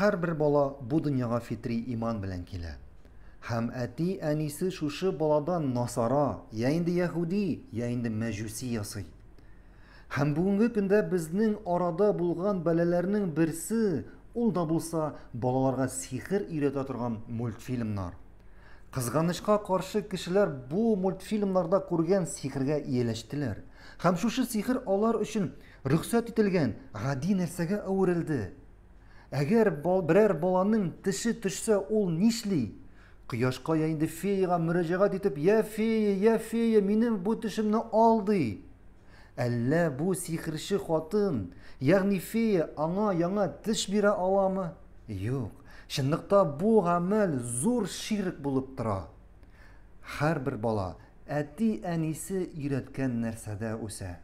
бір бала бұ дөньяга фитри иман білән келә. Һәм әти әнисе шушы баладан насара, я инде яһуди, я инде мәҗүси ясый. Һәм бүгенге көндә безнең арада булган бәләләрнең берсе ул да булса балаларга сихер өйрәтә торган мультфильмнар. Кызганычка каршы кешеләр бу мультфильмнарда күргән сихергә ияләштеләр. Һәм шушы сихер алар өчен рөхсәт ителгән гади нәрсәгә әверелде әгер бол, бірер баланың тіші түшсе ол нишлей? құяшқа енді феяға мүрәжағат етіп я фея я фея менің бұл тішімді ал дей әллә бұл сиқыршы қатын яғни фея аңа яңа тіш бере аламы Йоқ, шындықта бұл ғәмәл зор ширік болып тұра Һәрбер бала әти әнисе үйрәткән нәрсәдә үсә